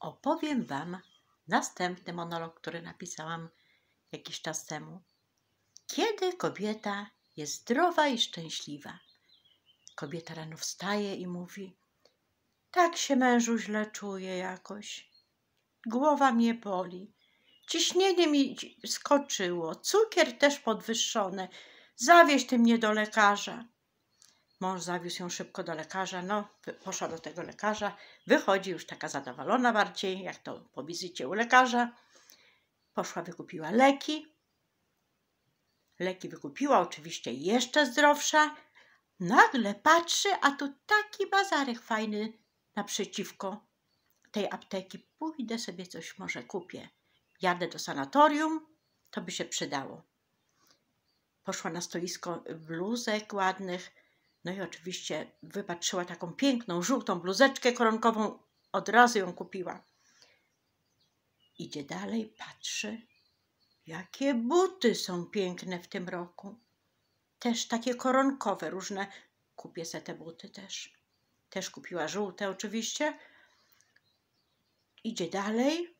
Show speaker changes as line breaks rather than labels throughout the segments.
opowiem Wam następny monolog, który napisałam jakiś czas temu. Kiedy kobieta jest zdrowa i szczęśliwa? Kobieta rano wstaje i mówi: Tak się mężu źle czuję jakoś. Głowa mnie boli. Ciśnienie mi skoczyło, cukier też podwyższone. Zawieź ty mnie do lekarza. Mąż zawiózł ją szybko do lekarza, no, poszła do tego lekarza, wychodzi już taka zadowolona bardziej, jak to po wizycie u lekarza. Poszła, wykupiła leki. Leki wykupiła, oczywiście jeszcze zdrowsze. Nagle patrzy, a tu taki bazarek fajny naprzeciwko tej apteki. Pójdę sobie coś może kupię. Jadę do sanatorium, to by się przydało. Poszła na stoisko bluzek ładnych, no i oczywiście wypatrzyła taką piękną, żółtą bluzeczkę koronkową, od razu ją kupiła. Idzie dalej, patrzy, jakie buty są piękne w tym roku. Też takie koronkowe, różne. Kupię sobie te buty też. Też kupiła żółte oczywiście. Idzie dalej.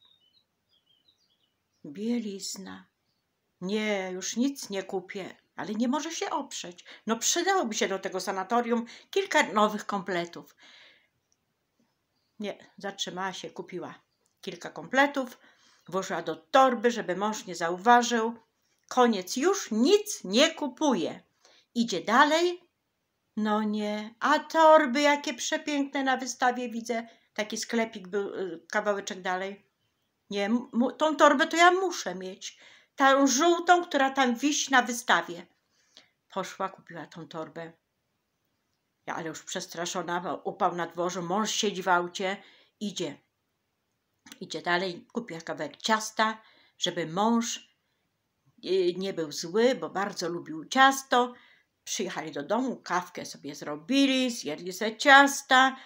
Bielizna. Nie, już nic nie kupię ale nie może się oprzeć. No przydałoby się do tego sanatorium kilka nowych kompletów. Nie, zatrzymała się, kupiła kilka kompletów, włożyła do torby, żeby mąż nie zauważył. Koniec już, nic nie kupuje. Idzie dalej. No nie, a torby jakie przepiękne na wystawie widzę. Taki sklepik był y, kawałeczek dalej. Nie, tą torbę to ja muszę mieć tą żółtą, która tam wisi na wystawie. Poszła, kupiła tą torbę. Ja, ale już przestraszona, upał na dworze, mąż siedzi w aucie, idzie. Idzie dalej, kupiła kawałek ciasta, żeby mąż y, nie był zły, bo bardzo lubił ciasto. Przyjechali do domu, kawkę sobie zrobili, zjedli sobie ciasta.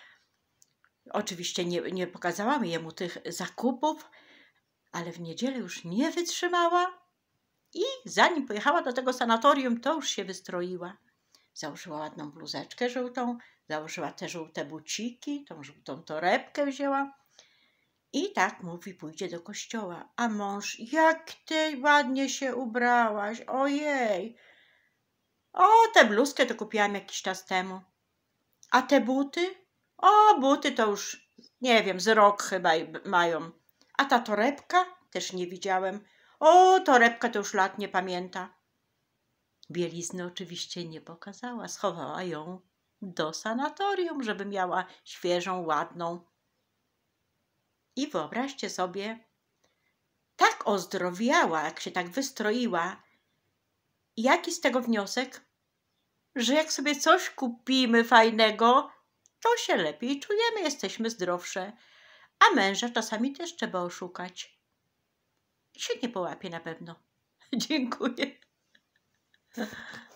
Oczywiście nie, nie pokazałam jemu tych zakupów, ale w niedzielę już nie wytrzymała i zanim pojechała do tego sanatorium, to już się wystroiła. Założyła ładną bluzeczkę żółtą, założyła te żółte buciki, tą żółtą torebkę wzięła. I tak mówi, pójdzie do kościoła. A mąż, jak ty ładnie się ubrałaś, ojej. O, tę bluzkę to kupiłam jakiś czas temu. A te buty? O, buty to już, nie wiem, z rok chyba mają. A ta torebka? Też nie widziałem. O, torebkę to już lat nie pamięta. Bielizny oczywiście nie pokazała, schowała ją do sanatorium, żeby miała świeżą, ładną. I wyobraźcie sobie, tak ozdrowiała, jak się tak wystroiła. Jaki z tego wniosek? Że jak sobie coś kupimy fajnego, to się lepiej czujemy, jesteśmy zdrowsze. A męża czasami też trzeba oszukać się nie połapie na pewno. Dziękuję.